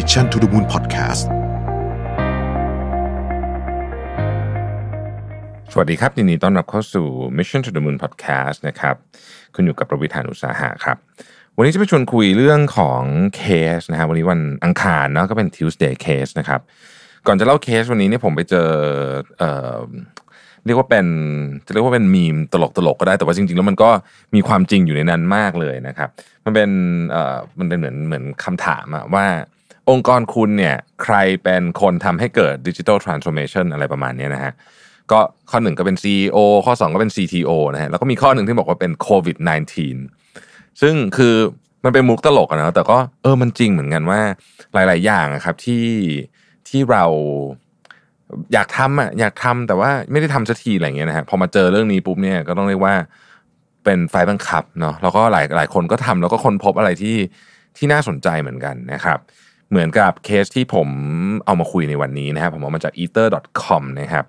Mission to the Moon Podcast สวัสดีครับยินดีต้อนรับเข้าสู่ Mission to the Moon Podcast นะครับคุณอยู่กับประวิธานอุตสาหะครับวันนี้จะไปชวนคุยเรื่องของเคสนะฮะวันนี้วันอังคารเนาะก็เป็น Tuesday case นะครับก่อนจะเล่าเคสวันนี้เนี่ยผมไปเจอเอ่อเรียกว่าเป็นจะเรียกว่าเป็นมีมตลกตลกก็ได้แต่ว่าจริง ๆ แล้วมันก็มีความจริงอยู่ในนั้นมากเลยนะครับมันเป็นเอ่อมันเป็นเหมือนเหมือนคำถามอะว่าองค์กรคุณเนี่ยใครเป็นคนทำให้เกิดดิจิทัลทรานส์โอมชันอะไรประมาณนี้นะฮะก็ข้อหนึ่งก็เป็น CEO ข้อ 2 ก็เป็น CTO นะฮะแล้วก็มีข้อหนึ่งที่บอกว่าเป็นโควิด -19 ซึ่งคือมันเป็นมุกตลกนะแต่ก็เออมันจริงเหมือนกันว่าหลายๆอย่างครับที่ที่เราอยากทำอ่ะอยากทำแต่ว่าไม่ได้ทำสักทีอะไรเงี้ยนะฮะพอมาเจอเรื่องนี้ปุ๊บเนี่ยก็ต้องเรียกว่าเป็นไฟบังคับเนาะแล้วก็หลายหลายคนก็ทำแล้วก็คนพบอะไรที่ที่น่าสนใจเหมือนกันนะครับเหมือนกับเคสที่ผมเอามาคุยในวันนี้นะครับผมเอามาจาก eater.com นะครับ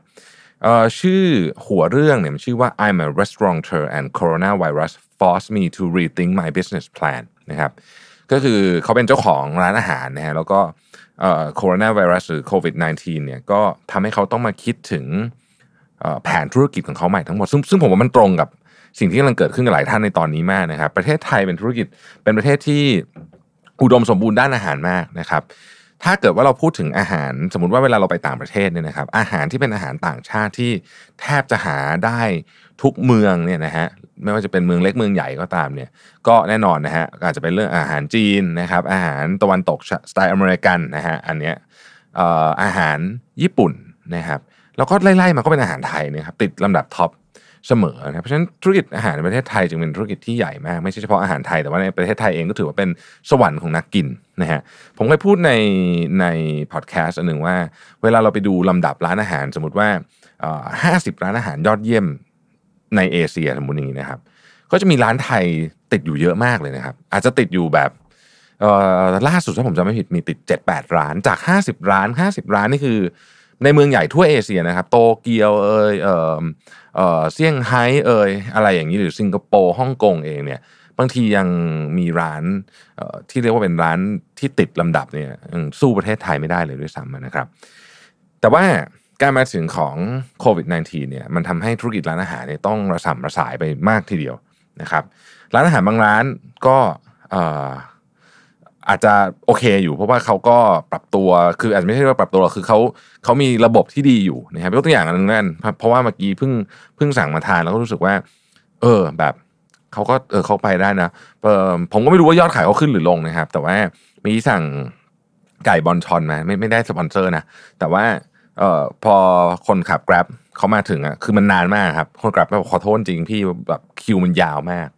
ชื่อหัวเรื่องเนี่ยมันชื่อว่า I'm a restaurateur and coronavirus forced me to rethink my business plan นะครับก็คือเขาเป็นเจ้าของร้านอาหารนะฮะแล้วก็โคโรนาไวรัสหรือโควิด -19 เนี่ยก็ทำให้เขาต้องมาคิดถึงแผนธุรกิจของเขาใหม่ทั้งหมดซซึ่งผมว่ามันตรงกับสิ่งที่กำลังเกิดขึ้นกับหลายท่านในตอนนี้มากนะครับประเทศไทยเป็นธุรกิจเป็นประเทศที่อุดมสมบูรณ์ด้านอาหารมากนะครับ ถ้าเกิดว่าเราพูดถึงอาหาร สมมติว่าเวลาเราไปต่างประเทศเนี่ยนะครับอาหารที่เป็นอาหารต่างชาติที่แทบจะหาได้ทุกเมืองเนี่ยนะฮะไม่ว่าจะเป็นเมืองเล็กเมืองใหญ่ก็ตามเนี่ยก็แน่นอนนะฮะอาจจะเป็นเรื่องอาหารจีนนะครับอาหารตะวันตกสไตล์อเมริกันนะฮะอันเนี้ยอาหารญี่ปุ่นนะครับแล้วก็ไล่ๆ มาก็เป็นอาหารไทยนะครับติดลำดับท็อปเสมอนะครับเพราะฉะนั้น ธุรกิจอาหารในประเทศไทยจึงเป็นธุรกิจที่ใหญ่มาก ไม่ใช่เฉพาะอาหารไทย แต่ว่าในประเทศไทยเองก็ถือว่าเป็นสวรรค์ของนักกินนะฮะผมเคยพูดในในพอดแคสต์อันหนึ่งว่าเวลาเราไปดูลำดับร้านอาหาร สมมติว่าห้าสิบร้านอาหารยอดเยี่ยมในเอเชียสมมติอย่างนี้นะครับก็จะมีร้านไทยติดอยู่เยอะมากเลยนะครับอาจจะติดอยู่แบบล่าสุดถ้าผมจำไม่ผิดมีติด 7-8 ร้านจาก 50 ร้าน 50 ร้านนี่คือในเมืองใหญ่ทั่วเอเชียนะครับโตเกียวเอยเซี่ยงไฮ้เอ่ยอะไรอย่างนี้หรือสิงคโปร์ฮ่องกงเองเนี่ยบางทียังมีร้านที่เรียกว่าเป็นร้านที่ติดลำดับเนี่ยสู้ประเทศไทยไม่ได้เลยด้วยซ้ำนะครับ แต่ว่าการมาถึงของโควิด -19 เนี่ยมันทำให้ธุรกิจร้านอาหารเนี่ยต้องระสำำระสายไปมากทีเดียวนะครับร้านอาหารบางร้านก็อาจจะโอเคอยู่ เพราะว่าเขาก็ปรับตัว คืออาจจะไม่ใช่ว่าปรับตัวหรอกคือเขาเขามีระบบที่ดีอยู่นะครับยกตัวอย่างอันนึงนั่นเพราะว่าเมื่อกี้เพิ่งเพิ่งสั่งมาทานแล้วก็รู้สึกว่า เออแบบเขาก็เออเขาไปได้นะผมก็ไม่รู้ว่ายอดขายเขาขึ้นหรือลงนะครับ แต่ว่ามีสั่งไก่บอลชอนมาไม่ไม่ได้สปอนเซอร์ นะแต่ว่า เออพอคนขับ Grab เขามาถึงอ่ะคือมันนานมากครับคนขับไปขอโทษจริงพี่แบบคิวมันยาวมาก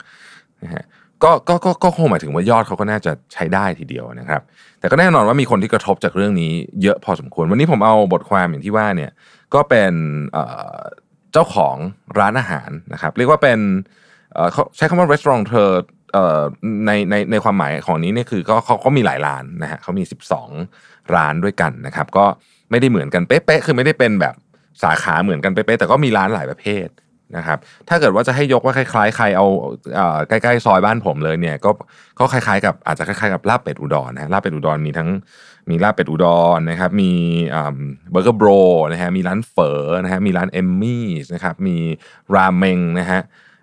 นะฮะก็ ก็ก็คงหมายถึงว่ายอดเขาก็น่าจะใช้ได้ทีเดียวนะครับ แต่ก็แน่นอนว่ามีคนที่กระทบจากเรื่องนี้เยอะพอสมควร วันนี้ผมเอาบทความอย่างที่ว่าเนี่ยก็เป็นเจ้าของร้านอาหารนะครับ เรียกว่าเป็นใช้คำว่าร้านอาหารเธอในในในความหมายของนี้เนี่ยคือก็เขาก็มีหลายร้านนะฮะเขามี12ร้านด้วยกันนะครับ ก็ไม่ได้เหมือนกันเป๊ะๆ คือไม่ได้เป็นแบบสาขาเหมือนกันเป๊ะๆ แต่ก็มีร้านหลายประเภทนะครับ ถ้าเกิดว่าจะให้ยกว่าคล้ายๆใครเอาใกล้ๆซอยบ้านผมเลยเนี่ยก็ก็คล้ายๆกับอาจจะคล้ายๆกับลาบเป็ดอุดรนะลาบเป็ดอุดร มีทั้งมีลาบเป็ดอุดรนะครับ มีเบอร์เกอร์โบรนะฮะ มีร้านเฝอนะฮะ มีร้านเอมมี่นะครับ มีราเมงนะฮะ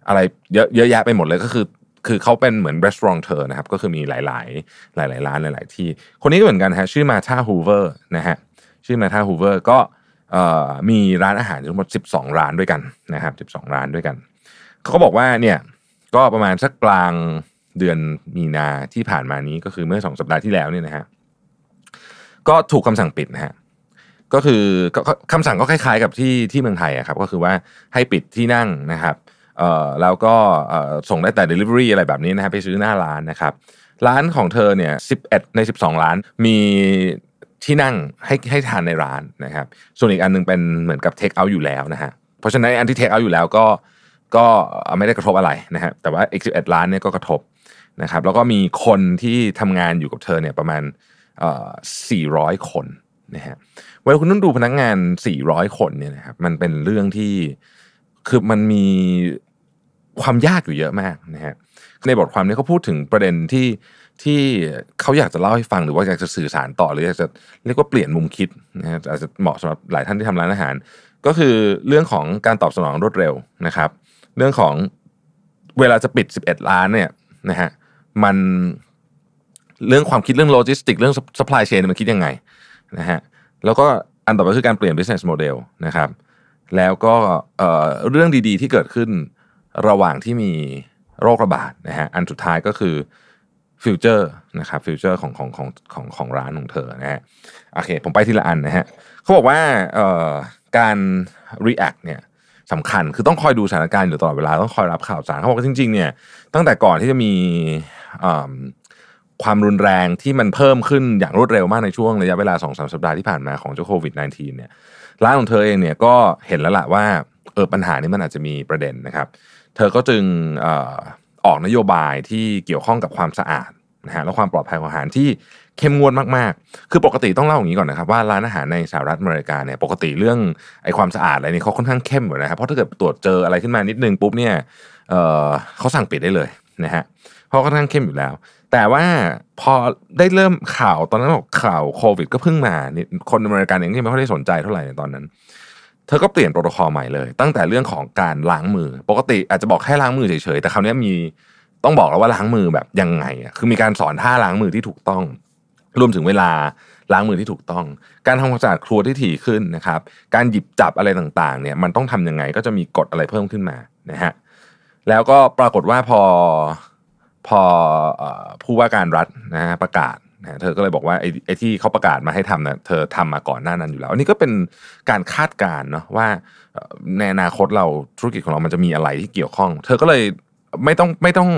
อะไรเยอะแยะไปหมดเลยก็คือ คือเขาเป็นเหมือนรีสอร์ทเธอนะครับ ก็คือมีหลายๆหลายๆร้านหลายๆที่ คนนี้ก็เหมือนกันฮะ ชื่อมาธาฮูเวอร์นะฮะ ชื่อมาธาฮูเวอร์ก็เมีร้านอาหารทั้งหมด 12 ร้านด้วยกันนะครับ 12 ร้านด้วยกัน เขาก็บอกว่าเนี่ยก็ประมาณสักกลางเดือนมีนาที่ผ่านมานี้ก็คือเมื่อสองสัปดาห์ที่แล้วเนี่ยนะฮะ ก็ถูกคำสั่งปิดนะฮะ ก็คือคำสั่งก็คล้ายๆกับที่ที่เมืองไทยอะครับ ก็คือว่าให้ปิดที่นั่งนะครับเอ่อแล้วก็ส่งได้แต่ Delivery อะไรแบบนี้นะฮะไปซื้อหน้าร้านนะครับ ร้านของเธอเนี่ย 11 ใน 12 ร้านมีที่นั่งให้ให้ทานในร้านนะครับส่วนอีกอันนึงเป็นเหมือนกับเทคเอาท์อยู่แล้วนะฮะเพราะฉะนั้นอันที่เทคเอาท์อยู่แล้วก็ก็ไม่ได้กระทบอะไรนะฮะแต่ว่าอีกสิบเอ็ด้านเนี่ยก็กระทบนะครับ แล้วก็มีคนที่ทำงานอยู่กับเธอเนี่ยประมาณสี่ร้อยคนนะฮะเวลาคุณต้องดูพนักงงาน 400 คนเนี่ยนะครับมันเป็นเรื่องที่คือมันมีความยากอยู่เยอะมากนะฮะในบทความนี้เขาพูดถึงประเด็นที่ที่เขาอยากจะเล่าให้ฟังหรือว่าอยากจะสื่อสารต่อหรืออยากจะเรียกว่าเปลี่ยนมุมคิดนะฮะอาจจะเหมาะสำหรับหลายท่านที่ทำร้านอาหารก็คือเรื่องของการตอบสนองรวดเร็วนะครับเรื่องของเวลาจะปิด11ล้านเนี่ยนะฮะมันเรื่องความคิดเรื่องโลจิสติกเรื่องสป라이ดเชนมันคิดยังไงนะฮะแล้วก็อันต่อไปคือการเปลี่ยน business model นะครับแล้วก็เรื่องดีๆที่เกิดขึ้นระหว่างที่มีโรคระบาดนะฮะอันสุดท้ายก็คือฟิวเจอร์นะครับฟิวเจอร์ของของของของของร้านของเธอนะฮะโอเค ผมไปทีละอันนะฮะเขาบอกว่าการ react เนี่ยสำคัญคือต้องคอยดูสถานการณ์อยู่ตลอดเวลา ต้องคอยรับข่าวสารเขาบอกว่าจริง ๆเนี่ยตั้งแต่ก่อนที่จะมีความรุนแรงที่มันเพิ่มขึ้นอย่างรวดเร็วมากในช่วงระยะเวลา2อสสัปดาห์ที่ผ่านมาของเจ้าโควิด -19 เนี่ย ร้านของเธอเองเนี่ยก็เห็นแล้วล่ะว่า เออปัญหานี้มันอาจจะมีประเด็นนะครับ เธอก็จึงออกนโยบายที่เกี่ยวข้องกับความสะอาดนะฮะและความปลอดภัยของอาหารที่เข้มงวดมาก ๆ คือปกติต้องเล่าอย่างนี้ก่อนนะครับ ว่าร้านอาหารในสหรัฐอเมริกาเนี่ยปกติเรื่องไอ้ความสะอาดอะไรนี่เขาค่อนข้างเข้มอยู่นะครับเพราะถ้าเกิดตรวจเจออะไรขึ้นมานิดนึงปุ๊บเนี่ยเเขาสั่งปิดได้เลยนะฮะเพราะค่อนข้างเข้มอยู่แล้วแต่ว่าพอได้เริ่มข่าวตอนนั้นข่าวโควิดก็เพิ่งมาคนอเมริกันเองที่ไม่ค่อยได้สนใจเท่าไหร่ในตอนนั้นเธอก็เปลี่ยนโปรโตคอลใหม่เลยตั้งแต่เรื่องของการล้างมือ ปกติอาจจะบอกแค่ล้างมือเฉยๆแต่คราวนี้มีต้องบอกแล้วว่าล้างมือแบบยังไงอ่ะคือมีการสอนท่าล้างมือที่ถูกต้อง รวมถึงเวลาล้างมือที่ถูกต้อง การทำความสะอาดครัวที่ถี่ขึ้นนะครับการหยิบจับอะไรต่างๆเนี่ยมันต้องทํำยังไงก็จะมีกฎอะไรเพิ่มขึ้นมานะฮะแล้วก็ปรากฏว่าพอพอผู้ว่าการรัฐนะฮะประกาศนะเธอก็เลยบอกว่าไอ้ไอที่เขาประกาศมาให้ทำนะเธอทำมาก่อนหน้านั้นอยู่แล้ว อันนี้ก็เป็นการคาดการณ์เนาะว่าในอนาคตเราธุรกิจของเรามันจะมีอะไรที่เกี่ยวข้อง เธอก็เลยไม่ต้องไม่ต้อง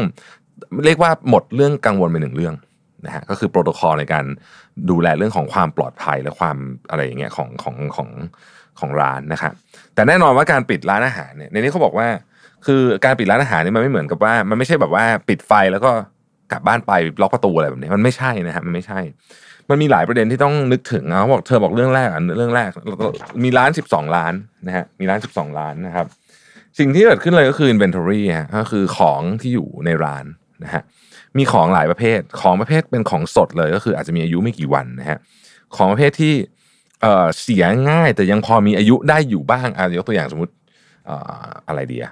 เรียกว่าหมดเรื่องกังวลไปหนึ่งเรื่องนะฮะ ก็คือโปรโตคอลในการดูแลเรื่องของความปลอดภัยและความอะไรอย่างเงี้ยของของของของร้านนะครับ แต่แน่นอนว่าการปิดร้านอาหารเนี่ย ในนี้เขาบอกว่า คือการปิดร้านอาหารนี่มันไม่เหมือนกับว่ามันไม่ใช่แบบว่าปิดไฟแล้วก็กลับบ้านไปล็อกประตูอะไรแบบนี้มันไม่ใช่นะฮะมันไม่ใช่ มันมีหลายประเด็นที่ต้องนึกถึงเขาบอกเธอบอกเรื่องแรกอ่ะเรื่องแรกมีร้านสิบสองร้านนะฮะมีร้านสิบสองร้านนะครับ สิ่งที่เกิดขึ้นเลยก็คือ inventory ฮะก็คือของที่อยู่ในร้านนะฮะมีของหลายประเภทของประเภทเป็นของสดเลยก็คืออาจจะมีอายุไม่กี่วันนะฮะของประเภทที่เเสียง่ายแต่ยังพอมีอายุได้อยู่บ้างอ่ะยกตัวอย่างสมมติอะไรเดีย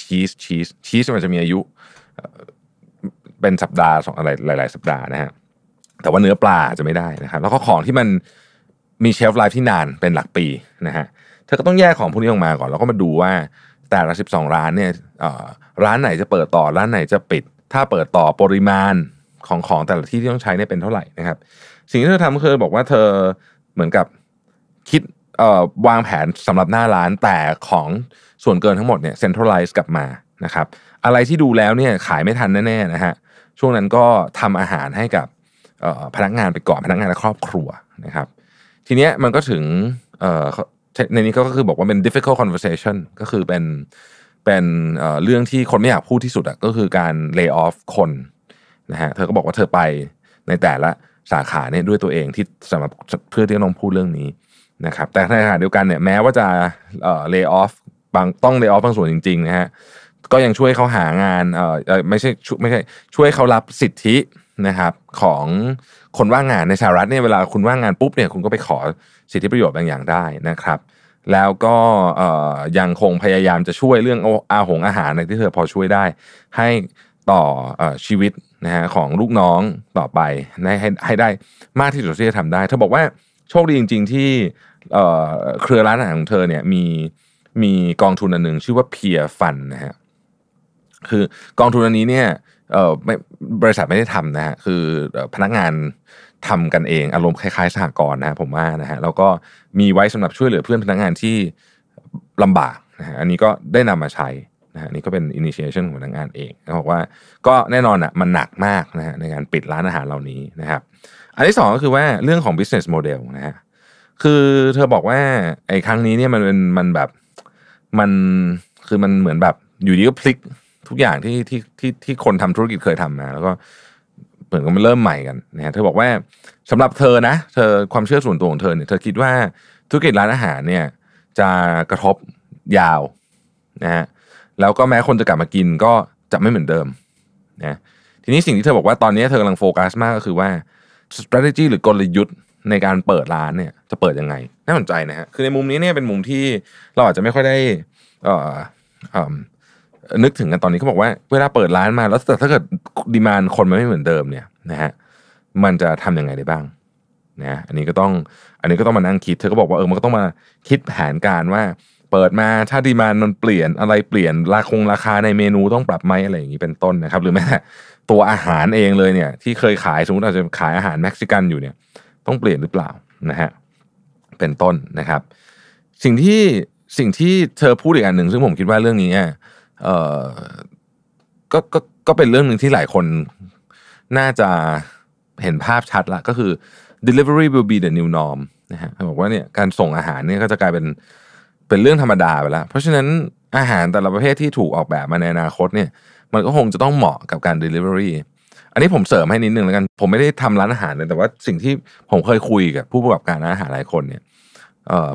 ชีสชีสชีสมันจะมีอายุเป็นสัปดาห์สองอะไรหลาย ๆสัปดาห์นะฮะ แต่ว่าเนื้อปลาจะไม่ได้นะครับ แล้วก็ของที่มันมีเชฟไลฟ์ที่นานเป็นหลักปีนะฮะ เธอก็ต้องแยกของพวกนี้ออกมาก่อนแล้วก็มาดูว่าแต่ละสสิบองร้านเนี่ยร้านไหนจะเปิดต่อร้านไหนจะปิด ถ้าเปิดต่อปริมาณของของแต่ละที่ที่ต้องใช้เนี่ยเป็นเท่าไหร่นะครับสิ่งที่เธอทำคือบอกว่าเธอเหมือนกับคิดวางแผนสำหรับหน้าร้านแต่ของส่วนเกินทั้งหมดเนี่ยเซ็นทรัลไลซ์กลับมานะครับอะไรที่ดูแล้วเนี่ยขายไม่ทันแน่ๆนะฮะช่วงนั้นก็ทำอาหารให้กับพนักงานไปก่อนพนักงานและครอบครัวนะครับ ทีเนี้ยมันก็ถึงในนี้ก็คือบอกว่าเป็น difficult conversation ก็คือเป็นเป็นเรื่องที่คนไม่อยากพูดที่สุดอะก็คือการ lay off คนนะฮะเธอก็บอกว่าเธอไปในแต่ละสาขาเนี่ยด้วยตัวเองที่สำหรับเพื่อที่จะต้องพูดเรื่องนี้นะครับแต่ในขณะเดียวกันเนี่ยแม้ว่าจะเลิกออฟบางต้องเลิกออฟบางส่วนจริงๆนะฮะก็ยังช่วยเขาหางาน เออไม่ใช่ ไม่ใช่ช่วยเขารับสิทธินะครับ ของคนว่างงานในสหรัฐเนี่ย เวลาคุณว่างงานปุ๊บเนี่ย คุณก็ไปขอสิทธิประโยชน์บางอย่างได้นะครับ แล้วก็ยังคงพยายามจะช่วยเรื่องอาหงอาหารในที่เธอพอช่วยได้ให้ต่อชีวิตนะฮะของลูกน้องต่อไปให้ให้ได้มากที่สุดที่จะทำได้ เธอบอกว่าโชคดีจริงๆที่เครือร้านอาหารของเธอเนี่ยมีมีกองทุนอันหนึ่งชื่อว่าเพียฟันนะฮะคือกองทุนอันนี้เนี่ยไม่บริษัทไม่ได้ทำนะฮะคือพนักงานทำกันเอง อารมณ์คล้ายๆสหกรณ์นะผมว่านะฮะแล้วก็มีไว้สำหรับช่วยเหลือเพื่อนพนักงานที่ลำบากนะฮะอันนี้ก็ได้นำมาใช้นะฮะนี่ก็เป็น initiation ของพนักงานเองเขาบอกว่าก็แน่นอนอ่ะมันหนักมากนะฮะในการปิดร้านอาหารเหล่านี้นะครับ อันที่สองก็คือว่าเรื่องของ business model นะฮะคือเธอบอกว่าไอ้ครั้งนี้เนี่ยมันเป็นมันแบบมันคือมันเหมือนแบบอยู่ดีก็พลิกทุกอย่างที่ที่ที่ที่คนทำธุรกิจเคยทำมาแล้วก็เหมือนกับมันเริ่มใหม่กันนะฮะเธอบอกว่าสำหรับเธอนะ เธอความเชื่อส่วนตัวของเธอเนี่ยเธอคิดว่าธุรกิจร้านอาหารเนี่ยจะกระทบยาวนะฮะแล้วก็แม้คนจะกลับมากินก็จะไม่เหมือนเดิมนะทีนี้สิ่งที่เธอบอกว่าตอนนี้เธอกำลังโฟกัสมากก็คือว่า strategy หรือกลยุทธ์ในการเปิดร้านเนี่ย จะเปิดยังไงน่าสนใจนะฮะคือในมุมนี้เนี่ยเป็นมุมที่เราอาจจะไม่ค่อยได้เอ่อนึกถึงกันตอนนี้เขาบอกว่าเวลาเปิดร้านมา แล้วแต่ถ้าเกิดดีมานคนมันไม่เหมือนเดิมเนี่ยนะฮะมันจะทํำยังไงได้บ้างนะอันนี้ก็ต้องอันนี้ก็ต้องมานั่งคิดเธอก็บอกว่าเออมันก็ต้องมาคิดแผนการว่าเปิดมาถ้าดีมานมันเปลี่ยนอะไรเปลี่ยนราคงราคาในเมนูต้องปรับไหมอะไรอย่างนี้เป็นต้นนะครับ หรือแม้ตตัวอาหารเองเลยเนี่ย ที่เคยขายสมมติอาจจะขายอาหารเม็กซิกันอยู่เนี่ย ต้องเปลี่ยนหรือเปล่านะฮะเป็นต้นนะครับ สิ่งที่สิ่งที่เธอพูดอีกอันหนึ่งซึ่งผมคิดว่าเรื่องนี้เอ่อก็ก็ก็เป็นเรื่องหนึ่งที่หลายคนน่าจะเห็นภาพชัดละก็คือ delivery will be the new norm นะฮะบอกว่าเนี่ยการส่งอาหารเนี่ยก็จะกลายเป็นเป็นเรื่องธรรมดาไปแล้ว เพราะฉะนั้นอาหารแต่ละประเภทที่ถูกออกแบบมาในอนาคตเนี่ย มันก็คงจะต้องเหมาะกับการ Delivery อันนี้ผมเสริมให้นิดนึงแล้วกันผมไม่ได้ทำร้านอาหารเลยแต่ว่าสิ่งที่ผมเคยคุยกับผู้ประกอบการร้านอาหารหลายคนเนี่ย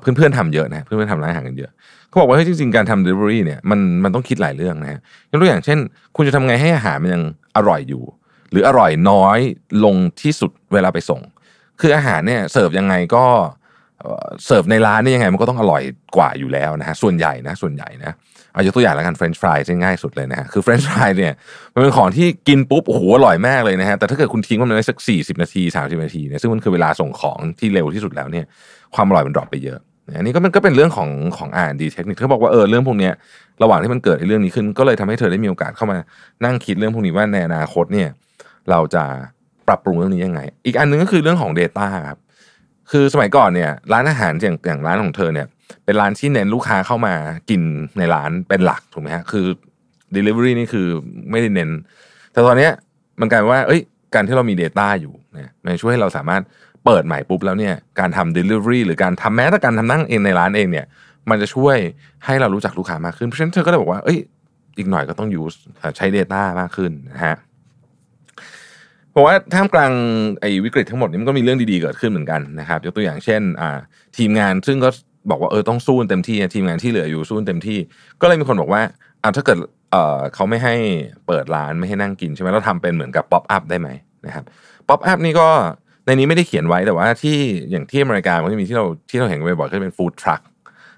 เพื่อนๆทำเยอะนะเพื่อนๆทำร้านอาหารกันเยอะเขาบอกว่าเฮ้จริงๆการทำ delivery เนี่ยมันมันต้องคิดหลายเรื่องนะฮะยกตัวอย่างเช่น คุณจะทำไงให้อาหารมันยังอร่อยอยู่ หรืออร่อยน้อยลงที่สุดเวลาไปส่ง คืออาหารเนี่ยเสิร์ฟยังไงก็เสิร์ฟในร้านนี่ยังไงมันก็ต้องอร่อยกว่าอยู่แล้วนะฮะส่วนใหญ่นะส่วนใหญ่นะเอายกตัวอย่างแล้วกันเฟรนช์ฟรายซึ่งง่ายสุดเลยนะฮะคือเฟรนช์ฟรายเนี่ย มันเป็นของที่กินปุ๊บโอ้โหอร่อยมากเลยนะฮะแต่ถ้าเกิดคุณทิ้งมันไว้สักสี่สิบนาทีสามสิบนาทีเนี่ยซึ่งมันคือเวลาส่งของที่เร็วที่สุดแล้วเนี่ยความอร่อยมันดรอปไปเยอะอันนี้ก็มันก็เป็นเรื่องของของอ่านดีเทคนิคเขาบอกว่าเออเรื่องพวกนี้ระหว่างที่มันเกิดเรื่องนี้ขึ้น ก็เลยทำให้เธอได้มีโอกาสเข้ามานั่งคิดเรื่องพวกนี้ว่าในอนาคตเนี่ย เราจะปรับปรุงเรื่องนี้ยังไง อีกอันนึงก็คือเรื่องของ Data ครับคือสมัยก่อนเนี่ยร้านอาหารอย่างอย่างร้านของเธอเนี่ยเป็นร้านที่เน้นลูกค้าเข้ามากินในร้านเป็นหลักถูกไหมฮะคือ Delivery นี่คือไม่ได้เน้นแต่ตอนเนี้ยมันกลายว่าเอ้ย การที่เรามี Data อยู่นะมันช่วยให้เราสามารถเปิดใหม่ปุ๊บแล้วเนี่ยการทำ Delivery หรือการทำแม้แต่การทำนั่งเองในร้านเองเนี่ยมันจะช่วยให้เรารู้จักลูกค้ามากขึ้นเพราะฉะนั้นเธอก็เลยบอกว่าเอ้ยอีกหน่อยก็ต้องยู่ใช้ Data มากขึ้นนะฮะบอกว่าท่ามกลางไอ้วิกฤตทั้งหมดนี้มันก็มีเรื่องดีๆเกิดขึ้นเหมือนกันนะครับยกตัวอย่างเช่นทีมงานซึ่งก็บอกว่าเออต้องสู้เต็มที่ทีมงานที่เหลืออยู่สู้เต็มที่ก็เลยมีคนบอกว่าอ่าถ้าเกิดเออเขาไม่ให้เปิดร้านไม่ให้นั่งกินใช่ไหมเราทำเป็นเหมือนกับป๊อปอัพได้ไหมนะครับป๊อปอัพนี่ก็ในนี้ไม่ได้เขียนไว้แต่ว่าที่อย่างที่อเมริกามันจะมีที่เราที่เราเห็นบ่อยๆก็เป็นฟู้ดทรัค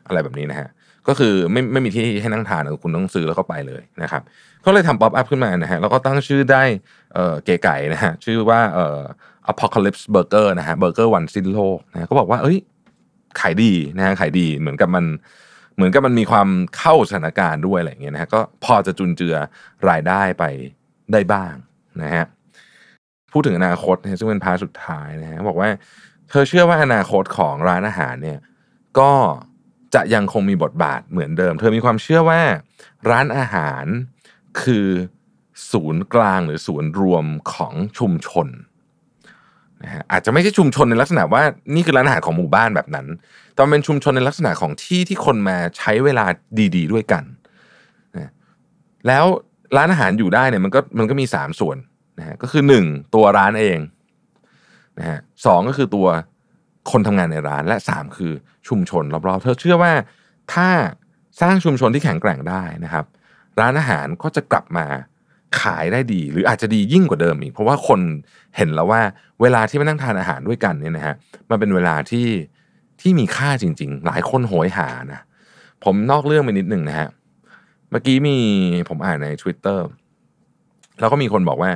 อะไรแบบนี้นะฮะก็คือไม่ไม่มีที่ให้นั่งทานคุณต้องซื้อแล้วก็ไปเลยนะครับเขาเลยทำป๊อปอัพขึ้นมานะฮะแล้วก็ตั้งชื่อได้เออเก๋ไก่นะฮะชื่อว่าเออ apocalypse burger นะฮะเบอร์เกอร์วันสิ้นโลกนะก็บอกว่าเอ้ยขายดีนะฮะขายดีเหมือนกับมันเหมือนกับมันมีความเข้าสถานการณ์ด้วยอะไรอย่างเงี้ยนะฮะก็พอจะจุนเจือรายได้ไปได้บ้างนะฮะพูดถึงอนาคตซึ่งเป็นพาสุดท้ายนะฮะบอกว่า เธอเชื่อว่าอนาคตของร้านอาหารเนี่ยก็จะยังคงมีบทบาทเหมือนเดิม เธอมีความเชื่อว่า ร้านอาหารคือศูนย์กลางหรือศูนย์รวมของชุมชนนะฮะอาจจะไม่ใช่ชุมชนในลักษณะว่านี่คือร้านอาหารของหมู่บ้านแบบนั้น แต่เป็นชุมชนในลักษณะของที่ที่คนมาใช้เวลาดีๆ ด้วยกันนะแล้วร้านอาหารอยู่ได้เนี่ยมันก็มันก็มีสามส่วนนะฮะก็คือหนึ่งตัวร้านเองนะฮะสองก็คือตัวคนทำงานในร้านและสามคือชุมชนรอบๆ เธอเชื่อว่าถ้าสร้างชุมชนที่แข็งแกร่งได้นะครับ ร้านอาหารก็จะกลับมาขายได้ดี หรืออาจจะดียิ่งกว่าเดิมอีก เพราะว่าคนเห็นแล้วว่า เวลาที่มานั่งทานอาหารด้วยกันเนี่ยนะฮะมันเป็นเวลาที่ที่มีค่าจริงๆ หลายคนโหยหานะผมนอกเรื่องไปนิดหนึ่งนะฮะเมื่อกี้มีผมอ่านใน Twitter แล้วก็มีคนบอกว่า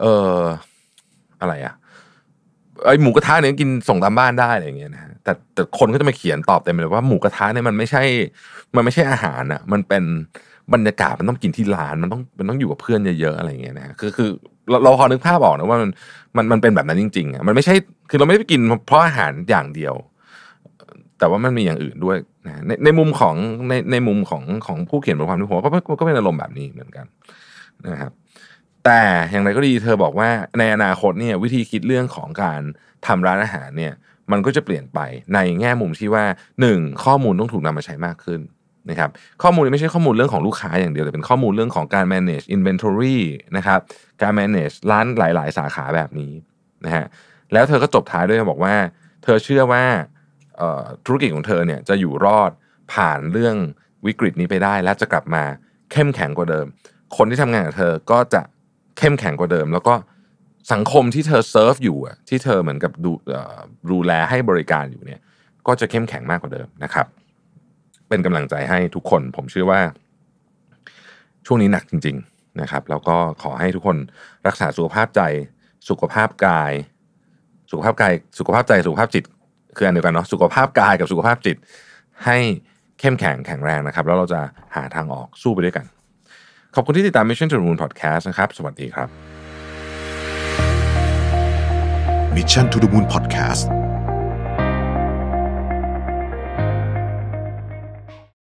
เอออะไรอะไอหมูกระทะเนี่ยกินส่งตามบ้านได้อะไรอย่างเงี้ยนะฮะแต่แต่คนก็จะมาเขียนตอบเต็มเลยว่าหมูกระทะเนี่ยมันไม่ใช่ มันไม่ใช่อาหารอะมันเป็นบรรยากาศมันต้องกินที่ร้านมันต้องมันต้องอยู่กับเพื่อนเยอะๆอะไรอย่างเงี้ยนะคือคือเราเราพอนึกภาพออกนะว่ามันมันมันเป็นแบบนั้นจริงๆอ่ะมันไม่ใช่คือเราไม่ได้ไปกินเพราะอาหารอย่างเดียว แต่ว่ามันมีอย่างอื่นด้วยนะในในมุมของในในมุมของของผู้เขียนบทความที่ผมก็ก็เป็นอารมณ์แบบนี้เหมือนกันนะครับ แต่อย่างไรก็ดีเธอบอกว่าในอนาคตเนี่ยวิธีคิดเรื่องของการทำร้านอาหารเนี่ย มันก็จะเปลี่ยนไปในแง่มุมที่ว่าหนึ่งข้อมูลต้องถูกนำมาใช้มากขึ้นนะครับข้อมูลไม่ใช่ข้อมูลเรื่องของลูกค้าอย่างเดียวแต่เป็นข้อมูลเรื่องของการ manage inventory นะครับการ manage ร้านหลาย ๆ สาขาแบบนี้นะฮะแล้วเธอก็จบท้ายด้วยบอกว่า เธอเชื่อว่าธุรกิจของเธอเนี่ยจะอยู่รอดผ่านเรื่องวิกฤตนี้ไปได้ และจะกลับมาเข้มแข็งกว่าเดิม คนที่ทำงานกับเธอก็จะเข้มแข็งกว่าเดิม แล้วก็สังคมที่เธอเซิร์ฟอยู่ที่เธอเหมือนกับดูดูแลให้บริการอยู่เนี่ยก็จะเข้มแข็งมากกว่าเดิมนะครับเป็นกำลังใจให้ทุกคนผมเชื่อว่า ช่วงนี้หนักจริง ๆนะครับแล้วก็ขอให้ทุกคนรักษาสุขภาพใจ สุขภาพกาย สุขภาพกายสุขภาพใจสุขภาพจิตคืออันเดียวกันเนาะสุขภาพกายกับสุขภาพจิต ให้เข้มแข็งแข็งแรงนะครับ แล้วเราจะหาทางออกสู้ไปด้วยกัน ขอบคุณที่ติดตาม Mission to the Moon Podcast นะครับ สวัสดีครับ Mission to the Moon Podcast